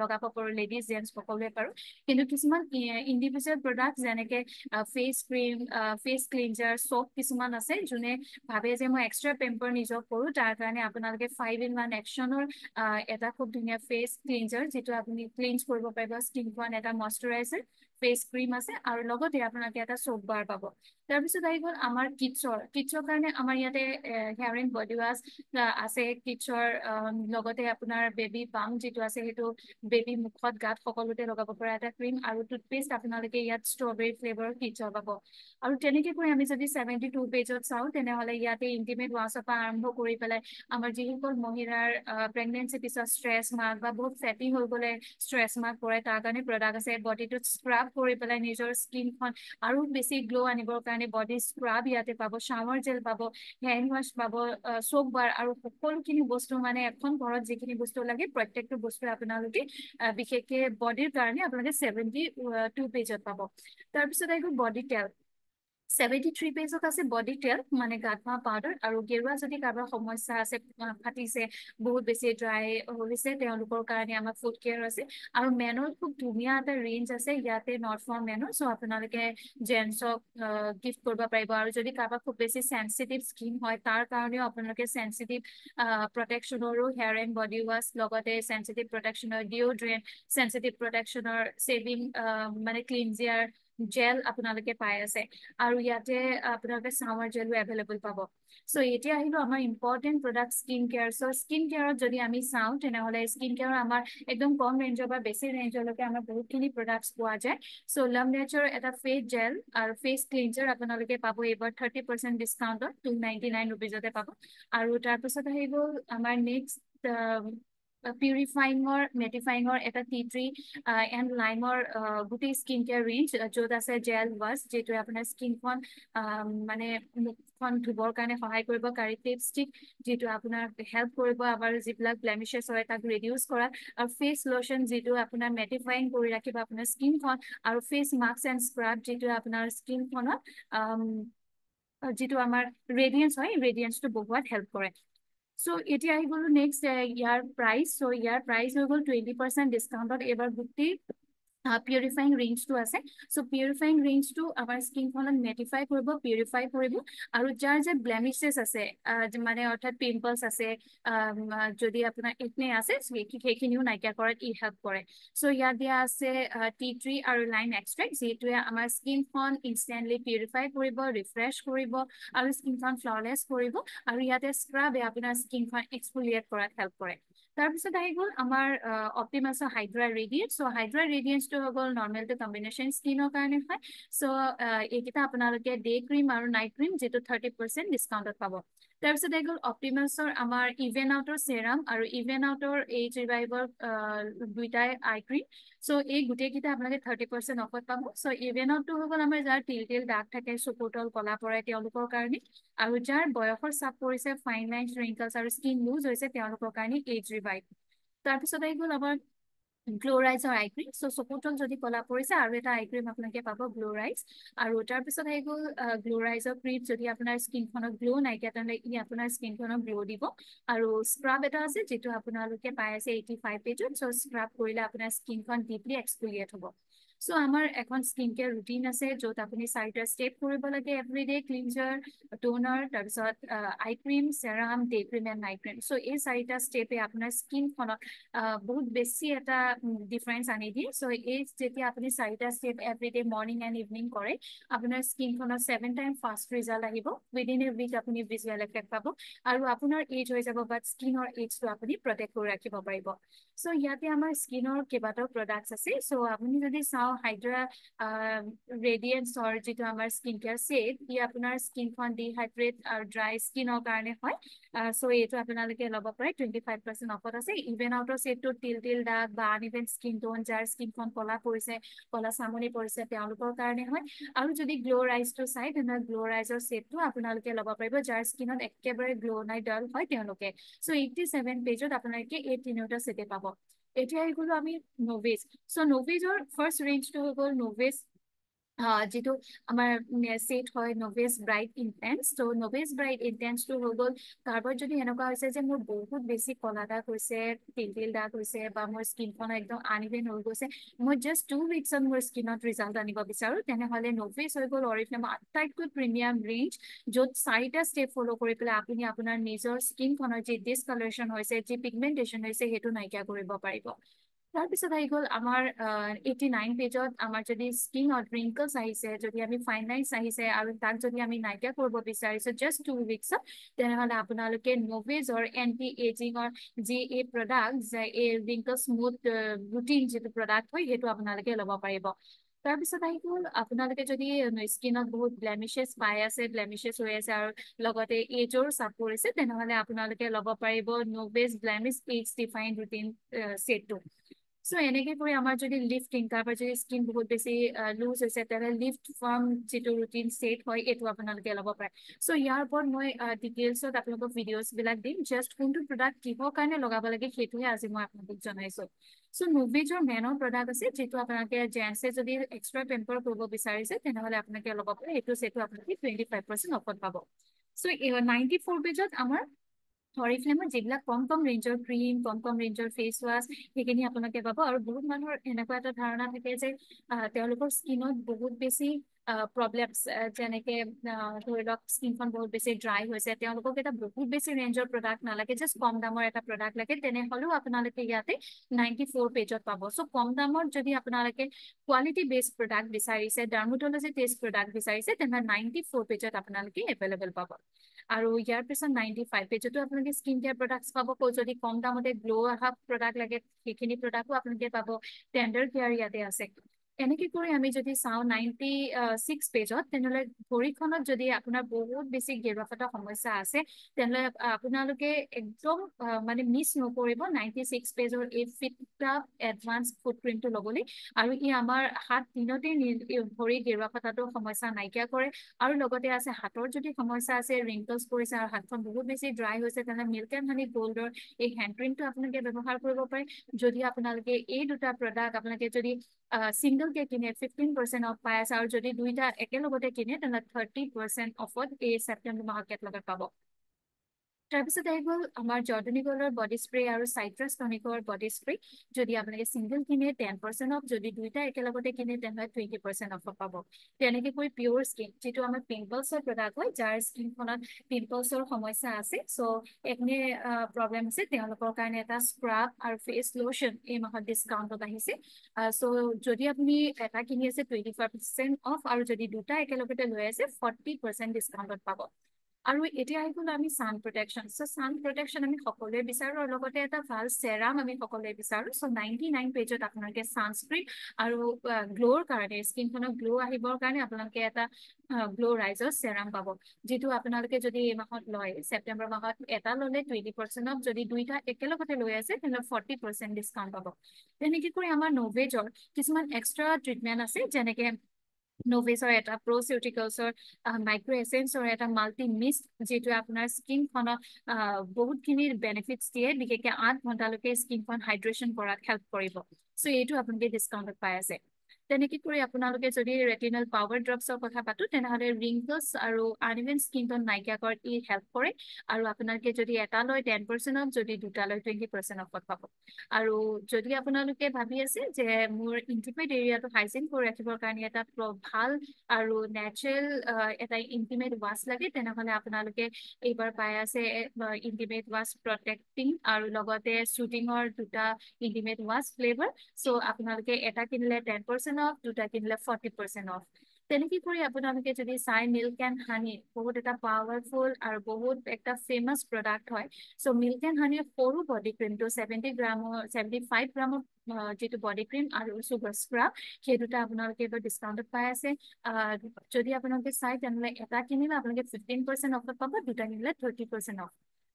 লগাব পাৰোঁ লেডিজ জেণ্টছ সকলোৱে পাৰোঁ কিন্তু কিছুমান ইণ্ডিভিজুৱেল প্ৰডাক্টছ যেনেকৈ face cream face cleanser soap কিছুমান আছে যোনে ভাবে যে মই এক্সট্ৰা পেম্পৰ নিজক কৰোঁ তাৰ কাৰণে আপোনালোকে ফাইভ ইন ওৱান একশ্যনৰ এটা খুব ধুনীয়া ফেচ ক্লিনজাৰ যিটো আপুনি ক্লিনজ কৰিব পাৰিব স্কিন ওৱান এটা মইশ্চাৰাইজাৰ ফেচ ক্ৰীম আছে আৰু লগতে আপোনালোকে এটা চ'প বাৰ পাব তাৰপিছত আহি গ'ল আমাৰ কিটছৰ কিটছৰ কাৰণে আমাৰ ইয়াতে হেয়াৰ এণ্ড বডি ৱাছ আছে কিটছৰ লগতে আপোনাৰ বেবী পাম যিটো আছে সেইটো বেবী মুখত গাত সকলোতে লগাব পৰা এটা ক্ৰীম আৰু টুথপেষ্ট আপোনালোকে ইয়াত ষ্ট্ৰবেৰী ফ্লেভাৰ কিডছৰ পাব আৰু তেনেকে কৰি আমি যদি ছেভেণ্টি টু পেজত চাওঁ তেনেহ'লে ইয়াতে ইণ্টিমেট ৱাছৰ পৰা আৰম্ভ কৰি পেলাই আমাৰ যিসকল মহিলাৰ প্ৰেগনেঞ্চি পিছত ষ্ট্ৰেছ মাৰ্ক বা বহুত ফেটি হৈ গ'লে ষ্ট্ৰেছ মাৰ্ক পৰে তাৰ কাৰণে প্ৰডাক্ট আছে বডিটোত স্ক্ৰাব কৰি পেলাই নিজৰ স্কিনখন আৰু বেছি গ্ল' আনিবৰ কাৰণে বডি স্ক্ৰাব ইয়াতে পাব শ্বাৱাৰ জেল পাব হেণ্ড ৱাশ পাব চৌক বাৰ আৰু সকলোখিনি বস্তু মানে এখন ঘৰত যিখিনি বস্তু লাগে প্ৰত্যেকটো বস্তুৱে আপোনালোকে বিশেষকে বডিৰ কাৰণে আপোনালোকে ছেভেণ্টি টু পেজত পাব তাৰপিছত আহিব বডি তেল ছেভেণ্টি থ্ৰী পেজত আছে বডি তেল মানে গাত মৰা পাউডাৰ আৰু গেৰুৱা যদি কাৰোবাৰ সমস্যা আছে ফাটিছে বহুত বেছি ড্ৰাই হৈছে তেওঁলোকৰ কাৰণে আমাৰ ফুড কেয়াৰ আছে আৰু মেনৰ খুব ধুনীয়া এটা ৰেঞ্জ আছে ইয়াতে নৰ্থৰ মেনৰ চ' আপোনালোকে জেণ্টছক গিফ্ট কৰিব পাৰিব আৰু যদি কাৰোবাৰ খুব বেছি চেঞ্চিটিভ স্কিন হয় তাৰ কাৰণেও আপোনালোকে চেঞ্চিটিভ প্ৰটেকশ্যনৰো হেয়াৰ এণ্ড বডি ৱাছ লগতে চেঞ্চিটিভ প্ৰটেকশ্যনৰ ডিঅ'ড্ৰেণ্ট চেঞ্চিটিভ প্ৰটেকশ্যনৰ চেভিং মানে ক্লিনজিয়াৰ জেল আপোনালোকে পাই আছে আৰু ইয়াতে আপোনালোকে চামাৰ জেলো এভেলেবল পাব চ' এতিয়া আহিলো আমাৰ important product skin care so' skin কেয়াৰত যদি আমি চাওঁ তেনেহ'লে স্কিন কেয়াৰ আমাৰ একদম কম ৰেঞ্জৰ বা বেছি ৰেঞ্জলৈকে আমাৰ বহুতখিনি প্ৰডাক্টছ পোৱা যায় চ' লাভ নেচাৰৰ এটা ফেচ জেল আৰু ফেচ ক্লিনজাৰ আপোনালোকে পাব এইবাৰ থাৰ্টি পাৰ্চেণ্ট ডিছকাউণ্টত টু নাইণ্টি নাইন ৰুপিজতে পাব আৰু তাৰপিছত আহি গ'ল আমাৰ next purifying or mattifying or at a tea tree and lime or booty skincare range, Joda said gel was J to have a skin phone, um, মানে to work and a high corriba carry tipstick, J to have a help corriba, our ziplock blemishes or attack reduce corra, our face lotion, J to have a mattifying corriba keep up skin phone, our face marks and scrub, J to have a skin phone, um, J to amar radiance, why radiance to book what help correct. So ATI will next uh, year price. So year price will go 20% discount of ever booked purifying ৰেঞ্জটো আছে চ' purifying ৰেঞ্জটো আমাৰ স্কিনখনত মেটিফাই কৰিব purify কৰিব আৰু যাৰ যে ব্লেমিছেছ আছে মানে অৰ্থাৎ পিম্পলছ আছে যদি আপোনাৰ এটনে আছে সেইখিনিও নাইকিয়া কৰাত ই হেল্প কৰে চ' ইয়াত দিয়া আছে টি ট্ৰি আৰু লাইন এক্সট্ৰেক্ট যিটোৱে আমাৰ স্কিনখন ইনষ্টেণ্টলি পিউৰিফাই কৰিব ৰিফ্ৰেছ কৰিব আৰু স্কিনখন ফ্লৰলেছ কৰিব আৰু ইয়াতে স্ক্ৰাবে আপোনাৰ স্কিনখন এক্সফুলিয়েট কৰাত হেল্প কৰে তাৰপিছত আহি গ'ল আমাৰ অপ্টিমাছৰ হাইড্ৰা ৰেডিয়েন্স চ' হাইড্ৰা ৰেডিয়েণ্টটো হৈ গ'ল নৰ্মেলটো কম্বিনেশ্যন স্কিনৰ কাৰণে হয় চ' এইকেইটা আপোনালোকে ডে ক্ৰীম আৰু নাইট ক্ৰীম যিটো থাৰ্টি পাৰ্চেণ্ট ডিছকাউণ্টত পাব তাৰপিছত হৈ গ'ল অপ্টিমাছৰ আমাৰ ইভেন আউটৰ চেৰাম আৰু ইভেন আউটৰ এইচ ৰিভাইভৰ দুইটাই আই ক্ৰীম চ' এই গোটেইকেইটা আপোনালোকে থাৰ্টি পাৰ্চেণ্ট ঔষধ পাব চ' ইভেন আউটটো হৈ গ'ল আমাৰ যাৰ তিল তিল দাগ থাকে চকুৰ তল কলা পৰে তেওঁলোকৰ কাৰণে আৰু যাৰ বয়সৰ চাপ পৰিছে ফাইন লাইন ৰিংকলছ আৰু স্কিন লুজ হৈছে তেওঁলোকৰ কাৰণে এইচ ৰিভাইভ তাৰপিছত আহি গ'ল আমাৰ গ্ল'ৰাইজৰ আই ক্ৰীম চ' চকুতল যদি ক'লা পৰিছে আৰু এটা আই ক্ৰীম আপোনালোকে পাব গ্ল'ৰাইজ আৰু তাৰপিছত আহি গ'ল গ্ল'ৰাইজৰ ক্ৰীম যদি আপোনাৰ স্কিনখনত গ্ল' নাইকিয়া তেনেহ'লে ই আপোনাৰ স্কিনখনক গ্ল' দিব আৰু স্ক্ৰাব এটা আছে যিটো আপোনালোকে পাই আছে এইটি ফাইভ এইটত চ' স্ক্ৰাব কৰিলে আপোনাৰ স্কিনখন ডিপলি এক্সপ্লিয়েট হ'ব সো আমাৰ এখন স্কিন কেয়াৰ ৰুটিন আছে য'ত আপুনি চাৰিটা ষ্টেপ কৰিব লাগে এভৰি ডে ক্লিনজাৰ টোনাৰ তাৰপিছত eye cream serum day cream and night cream so' এই চাৰিটা ষ্টেপে আপোনাৰ স্কিনখনত বহুত বেছি এটা ডিফাৰেঞ্চ আনি দিয়ে চ' এই যেতিয়া আপুনি চাৰিটা step every day morning and evening কৰে আপোনাৰ স্কিনখনত ছেভেন টাইম ফাষ্ট ৰিজাল্ট আহিব উইদিন এ উইক আপুনি ভিজুৱেল এফেক্ট পাব আৰু আপোনাৰ এইজ হৈ যাব বাট স্কিনৰ এইজটো আপুনি প্ৰটেক্ট কৰি ৰাখিব পাৰিব চ' ইয়াতে আমাৰ স্কিনৰ কেইবাটাও প্ৰডাক্টছ আছে চ' আপুনি যদি চাওঁ হাইড্ৰা ৰেডিয়েঞ্চ অৰ যিটো আমাৰ স্কিন কেয়াৰ চেট ই আপোনাৰ স্কিনখন ডিহাইড্ৰেট আৰু ড্ৰাই স্কিনৰ কাৰণে হয় চ' এইটো আপোনালোকে ল'ব পাৰে টুৱেণ্টি ফাইভ পাৰ্চেণ্ট অফত আছে ইভেন আউটৰ চেটটো তিল তিল দাগ বা আন ইভেন স্কিন টোন যাৰ স্কিনখন ক'লা পৰিছে ক'লা চামনি পৰিছে তেওঁলোকৰ কাৰণে হয় আৰু যদি গ্ল' ৰাইজটো চাই তেনেহ'লে গ্ল' ৰাইজৰ চেটটো আপোনালোকে ল'ব পাৰিব যাৰ স্কিনত একেবাৰে গ্ল' নাই ডাল হয় তেওঁলোকে চ' এইটটি চেভেন পেজত আপোনালোকে এই তিনিওটা চেটে পাব এতিয়া গলো আমি নভেজ সো নভেজৰ ফাৰ্স্ট ৰেঞ্জটো হৈ গ'ল নভেজ যিটো আমাৰ ছেট হয় নভেজ ব্ৰাইট ইণ্টেঞ্চ ত' নভেজ ব্ৰাইট ইণ্টেঞ্চটো হৈ গ'ল কাৰোবাৰ যদি এনেকুৱা হৈছে যে মোৰ বহুত বেছি কলা দাগ হৈছে তিলতিল দাগ হৈছে বা মোৰ স্কিনখন একদম আনইভেন হৈ গৈছে মই জাষ্ট টু উইকছত মোৰ স্কিনত ৰিজাল্ট আনিব বিচাৰোঁ তেনেহ'লে নভেজ হৈ গ'ল অৰিফ্লেমৰ আটাইতকৈ প্ৰিমিয়াম ৰেঞ্জ য'ত চাৰিটা ষ্টেপ ফ'ল' কৰি পেলাই আপুনি আপোনাৰ নিজৰ স্কিনখনৰ যি ডিছকালাৰেশ্যন হৈছে যি পিগমেণ্টেশ্যন হৈছে সেইটো নাইকিয়া কৰিব পাৰিব তাৰপিছত আহি গ'ল আমাৰ এইটি নাইন পেজত আমাৰ যদি স্কিন অত ৰিংকলছ আহিছে যদি আমি ফাইনাইজ আহিছে আৰু তাক যদি আমি নাইকিয়া কৰিব বিচাৰিছোঁ জাষ্ট টু উইকছত তেনেহ'লে আপোনালোকে নভেজৰ এণ্টি এজিঙৰ যি এই প্ৰডাক্ট যে এই ৰিংকল স্মুথ ৰুটিন যিটো প্ৰডাক্ট হয় সেইটো আপোনালোকে ল'ব পাৰিব তাৰপিছত আহি গ'ল আপোনালোকে যদি স্কিনত বহুত ব্লেমিছেছ পাই আছে ব্লেমিছেছ হৈ আছে আৰু লগতে এইজৰো চাফ কৰিছে তেনেহ'লে আপোনালোকে ল'ব পাৰিব নভেজ ব্লেমিছ এইজ ডিফাইন ৰুটিন চেটটো সো এনেকে কৰি আমাৰ যদি লিফ্টিং তাৰপৰা যদি স্কিন বহুত বেছি লুজ হৈছে তেনেহ'লে লিফ্ট ফ্ৰম যিটো ৰুটিন ছেট হয় এইটো আপোনালোকে ল'ব পাৰে চ' ইয়াৰ ওপৰত মই ডিটেইলছত আপোনালোকক ভিডিঅ'ছবিলাক দিম জাষ্ট কোনটো প্ৰডাক্ট কিহৰ কাৰণে লগাব লাগে সেইটোহে আজি মই আপোনালোকক জনাইছোঁ চ' নুভিজৰ মেনৰ প্ৰডাক্ট আছে যিটো আপোনালোকে জেন্সে যদি এক্সট্ৰা পেম্পৰ কৰিব বিচাৰিছে তেনেহ'লে আপোনালোকে ল'ব পাৰে সেইটো ছেটো আপোনালোকে টুৱেণ্টি ফাইভ পাৰ্চেণ্ট অফত পাব চ' নাইণ্টি ফ'ৰ বেজত আমাৰ অৰিফ্লেমত যিবিলাক কম কম ৰেঞ্জৰ ক্ৰীম কম কম ৰেঞ্জৰ ফেচ ৱাছ সেইখিনি আপোনালোকে পাব আৰু বহুত মানুহৰ এনেকুৱা এটা ধাৰণা থাকে যে তেওঁলোকৰ স্কিনত বহুত বেছি প্ৰব্লেমছ যেনেকে ধৰি লওক স্কিনখন বহুত বেছি ড্ৰাই হৈছে তেওঁলোকক এটা বহুত বেছি ৰেঞ্জৰ প্ৰডাক্ট নালাগে জাষ্ট কম দামৰ এটা প্ৰডাক্ট লাগে তেনেহ'লেও আপোনালোকে ইয়াতে নাইণ্টি ফ'ৰ পেজত পাব চ' কম দামত যদি আপোনালোকে কোৱালিটি বেষ্ট প্ৰডাক্ট বিচাৰিছে ডাৰ্মটলজি টেষ্ট প্ৰডাক্ট বিচাৰিছে তেনেহ'লে নাইণ্টি ফ'ৰ পেজত আপোনালোকে এভেইলেবল পাব আৰু ইয়াৰ পিছত নাইনটি ফাইভ পেজতো আপোনালোকে স্কিন কেয়াৰ প্ৰডাক্ট পাব যদি কম দামতে গ্ল' অহা প্ৰডাক্ট লাগে সেইখিনি প্ৰডাক্টো আপোনালোকে পাব টেণ্ডাৰ কেয়াৰ ইয়াতে আছে এনেকে কৰি আমি যদি চাওঁ নাইনটি ছিক্স পেজত তেনেহ'লে ভৰিখনত যদি আপোনাৰ বহুত বেছি গেৰুৱাফটা সমস্যা আছে তেনেহ'লে আপোনালোকে একদম মানে মিছ নকৰিব নাইনটি ছিক্স পেজৰ এই ফিটটা এডভান্স ফুটপ্ৰিণ্টটো ল'বলৈ আৰু ই আমাৰ হাত দিনতে ভৰি গেৰুৱাফটাটো সমস্যা নাইকিয়া কৰে আৰু লগতে আছে হাতৰ যদি সমস্যা আছে ৰিংকলছ কৰিছে আৰু হাতখন বহুত বেছি ড্ৰাই হৈছে তেনেহ'লে মিল্ক এণ্ড হানি গ'ল্ডৰ এই হেণ্ড ক্ৰীমটো আপোনালোকে ব্যৱহাৰ কৰিব পাৰে যদি আপোনালোকে এই দুটা প্ৰডাক্ট আপোনালোকে যদি ছিংগল কিনে ফিফটিন পাৰ্চেণ্ট অফ পাই আছে আৰু যদি দুইটা একেলগতে কিনে তেনেহ'লে থাৰ্টি পাৰ্চেণ্ট অফত এই ছেপ্টেম্বৰ মাহত কেটলগত পাব তাৰপিছত আহি গ'ল আমাৰ জৰ্ডনিকলৰ বডি স্প্ৰে আৰু চাইট্ৰাছ টনিকৰ বডি স্প্ৰে যদি আপোনালোকে ছিংগল কিনে টেন পাৰ্চেণ্ট অফ যদি দুইটা একেলগতে কিনে তেনেহ'লে টুৱেণ্টি পাৰ্চেণ্ট অফ পাব তেনেকে কৰি পিয়ৰ স্কিন যিটো আমাৰ পিম্পলছৰ প্ৰডাক্ট হয় যাৰ স্কিনখনত পিম্পলছৰ সমস্যা আছে চ' এইখিনি প্ৰব্লেম আছে তেওঁলোকৰ কাৰণে এটা স্ক্ৰাব আৰু ফেচ লোচন এই মাহত ডিছকাউণ্টত আহিছে চ' যদি আপুনি এটা কিনি আছে টুৱেণ্টি ফাইভ পাৰ্চেণ্ট অফ আৰু যদি দুটা একেলগতে লৈ আছে ফৰ্টি পাৰ্চেণ্ট ডিছকাউণ্টত পাব আৰু এতিয়া আহি গ'ল আমি sun protection so' sun protection আমি সকলোৱে বিচাৰোঁ আৰু লগতে এটা ভাল চেৰাম আমি সকলোৱে বিচাৰোঁ চ' নাইণ্টি নাইন পেজত আপোনালোকে ছানস্ক্ৰীন আৰু গ্ল'ৰ কাৰণে স্কিনখনত গ্ল' আহিবৰ কাৰণে আপোনালোকে এটা গ্ল' ৰাইজৰ চেৰাম পাব যিটো আপোনালোকে যদি এই মাহত লয় ছেপ্টেম্বৰ মাহত এটা ল'লে টুৱেণ্টি পাৰ্চেণ্টত যদি দুইটা একেলগতে লৈ আছে তেনেহ'লে ফৰ্টি পাৰ্চেণ্ট ডিছকাউণ্ট পাব তেনেকৈ কৰি আমাৰ নভেজৰ কিছুমান এক্সট্ৰা ট্ৰিটমেণ্ট আছে যেনেকৈ নভিছৰ এটা প্ৰচিউটিকেলছৰ মাইক্ৰ' এচেঞ্চৰ এটা মাল্টি মিক্স যিটোৱে আপোনাৰ স্কিনখনক বহুতখিনি বেনিফিটছ দিয়ে বিশেষকৈ আঠ ঘণ্টালৈকে স্কিনখন হাইড্ৰেশ্যন কৰাত হেল্প কৰিব চ' এইটো আপোনালোকে ডিছকাউণ্টত পাই আছে তেনেকে কৰি আপোনালোকে যদি ৰেটিনেল পাৱাৰ ড্ৰপছৰ কথা পাতো তেনেহ'লে ৰিংকলছ আৰু আনইভেন স্কিনটন নাইকিয়া কৰাত ই হেল্প কৰে আৰু আপোনালোকে যদি এটা লয় টেন পাৰ্চেণ্টত যদি দুটা লয় টুৱেণ্টি পাৰ্চেণ্টৰ ওপৰত পাব আৰু যদি আপোনালোকে ভাবি আছে যে মোৰ ইণ্টিমেট এৰিয়াটো হাইজিন কৰি ৰাখিবৰ কাৰণে এটা ভাল আৰু নেচাৰেল এটা ইণ্টিমেট ৱাছ লাগে তেনেহ'লে আপোনালোকে এইবাৰ পাই আছে ইণ্টিমেট ৱাছ প্ৰটেক্টিং আৰু লগতে শ্বুটিঙৰ দুটা ইণ্টিমেট ৱাছ ফ্লেভাৰ চ' আপোনালোকে এটা কিনিলে টেন পাৰ্চেণ্ট পাৰ্চেণ্ট অফ দুটা কিনিলে ফৰ্টি পাৰ্চেণ্ট অফ তেনেকে কৰি আপোনালোকে যদি চাই মিল্ক এণ্ড হানি বহুত এটা পাৱাৰফুল আৰু বহুত এটা ফেমাছ প্ৰডাক্ট হয় চ' মিল্ক এণ্ড হানিৰ সৰু বডি ক্ৰীমটো ছেভেণ্টি গ্ৰামৰ ছেভেণ্টি ফাইভ গ্ৰামৰ যিটো বডি ক্ৰীম আৰু চুগাৰ স্ক্ৰাব সেই দুটা আপোনালোকে এইবাৰ ডিছকাউণ্টত পাই আছে যদি আপোনালোকে চাই তেনেহ'লে এটা কিনিলে আপোনালোকে ফিফটিন পাৰ্চেণ্ট অফত পাব দুটা কিনিলে থাৰ্টি পাৰ্চেণ্ট অফ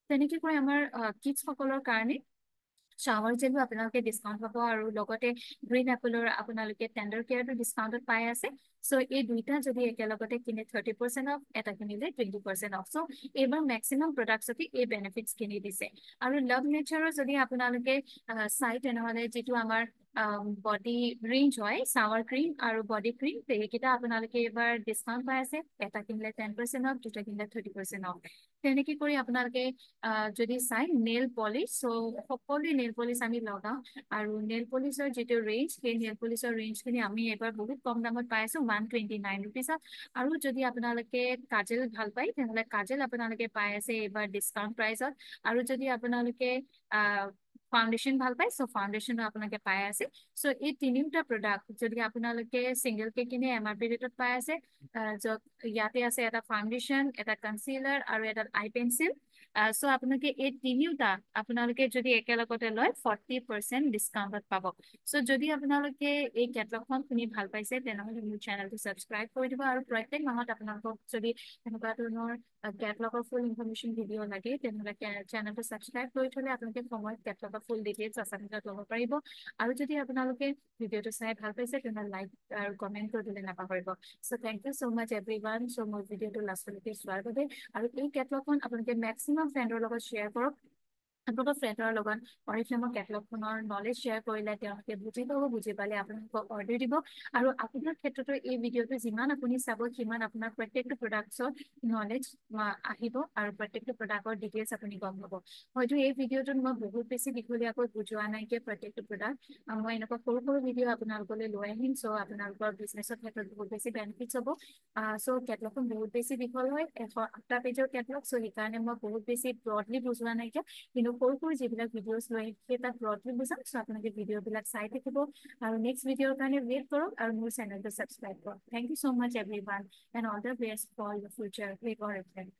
তেনেকে কৰি আমাৰ কিডছসকলৰ কাৰণে শ্বাৱাৰ জেলো আপোনালোকে ডিছকাউণ্ট পাব আৰু লগতে গ্ৰীণ এপলৰ আপোনালোকে টেণ্ডাৰ কেয়াৰটো ডিছকাউণ্টত পাই আছে সো এই দুইটা যদি একেলগতে কিনে থাৰ্টি পাৰ্চেণ্ট অফ এটা কিনিলে টুৱেণ্টি পাৰ্চেণ্ট অফ চ' এইবাৰ মেক্সিমাম প্ৰডাক্টছতে এই বেনিফিটছ কিনি দিছে আৰু লাভ নেচাৰৰ যদি আপোনালোকে চাই তেনেহ'লে যিটো আমাৰ বডি ৰেঞ্জ হয় চাৱাৰ ক্ৰীম আৰু বডি ক্ৰীম সেইকেইটা আপোনালোকে এইবাৰ ডিছকাউণ্ট পাই আছে এটা কিনিলে টেন পাৰ্চেণ্ট অফ দুটা কিনিলে থাৰ্টি পাৰ্চেণ্ট অফ তেনেকৈ কৰি আপোনালোকে যদি চাই নেইল পলিচ চ' সকলোৱে নেইল পলিচ আমি লগাওঁ আৰু নেইল পলিচৰ যিটো ৰেঞ্জ সেই নেইল পলিচৰ ৰেঞ্জখিনি আমি এইবাৰ বহুত কম দামত পাই আছোঁ ওৱান টুৱেণ্টি নাইন ৰুপিজত আৰু যদি আপোনালোকে কাজেল ভাল পায় তেনেহ'লে কাজেল আপোনালোকে পাই আছে এইবাৰ ডিছকাউণ্ট প্ৰাইজত আৰু যদি আপোনালোকে ফাউণ্ডেশ্যন ভাল পায় চ' ফাউণ্ডেশ্যনো আপোনালোকে পাই আছে চ' এই তিনিওটা প্ৰডাক্ট যদি আপোনালোকে চিংগেলকে কিনে এম আৰ পি ৰেটত পাই আছে য'ত ইয়াতে আছে এটা ফাউণ্ডেশ্যন এটা কনচিলাৰ আৰু এটা আই পেঞ্চিল সো আপোনালোকে এই তিনিওটা আপোনালোকে যদি একেলগতে লয় ফৰ্টি পাৰ্চেণ্ট ডিছকাউণ্টত পাব সো যদি আপোনালোকে এই কেটলগখন শুনি ভাল পাইছে তেনেহ'লে মোৰ চেনেলটো ছাবস্ক্ৰাইব কৰি দিব আৰু প্ৰত্যেক মাহত আপোনালোকক যদি তেনেকুৱা ধৰণৰ কেটলগৰ ফুল ইনফৰমেশ্যন ভিডিঅ' লাগে তেনেহ'লে চেনেলটো ছাবস্ক্ৰাইব কৰি থ'লে আপোনালোকে সময়ত কেটলগৰ ফুল ডিটেইলছ আছে ল'ব পাৰিব আৰু যদি আপোনালোকে ভিডিঅ'টো চাই ভাল পাইছে তেনেহ'লে লাইক আৰু কমেণ্ট কৰি দিলে নাপাহৰিব so thank you so' much everyone so' মোৰ ভিডিঅ'টো লাষ্টলৈকে চোৱাৰ বাবে আৰু এই কেটলগখন আপোনালোকে মেক্সিমাম আপোনাৰ ফ্ৰেণ্ডৰ লগত শ্বেয়াৰ কৰক আপোনালোকৰ ফ্ৰেণ্ডৰ লগত পঢ়িছে মই কেটলগখনৰ নলেজ শ্বেয়াৰ কৰিলে তেওঁলোকে বুজি পাব বুজি পালে আপোনালোকক অৰ্ডাৰ দিব আৰু আপোনাৰ ক্ষেত্ৰতো এই ভিডিঅ'টো যিমান আপুনি চাব সিমান আপোনাৰ প্ৰত্যেকটো প্ৰডাক্টছৰ নলেজ আহিব আৰু প্ৰত্যেকটো প্ৰডাক্টৰ ডিটেইলছ আপুনি গম পাব হয়তো এই ভিডিঅ'টোত মই বহুত বেছি দীঘলীয়াকৈ বুজোৱা নাইকিয়া প্ৰত্যেকটো প্ৰডাক্ট মই এনেকুৱা সৰু সৰু ভিডিঅ' আপোনালোকলৈ লৈ আহিম চ' আপোনালোকৰ বিজনেছৰ ক্ষেত্ৰত বহুত বেছি বেনিফিটছ হ'ব চ' কেটলগখন বহুত বেছি দীঘল হয় এশ আঠটা পেজৰ কেটলগ চ' সেইকাৰণে মই বহুত বেছি ব্ৰডলি বুজোৱা নাইকিয়া কিন্তু কলকল জিভনা ভিডিওস লাইক হেটা প্রথমে বুছাম সো আপনাদের ভিডিও প্লেট লাইক সাইট হেব আর নেক্সট ভিডিওর কানে ওয়েট কৰক আর মোৰ চেনেলটা সাবস্ক্রাইব কৰক thank you so much everyone and all the best for the ফুল চ্যার প্লেট কৰক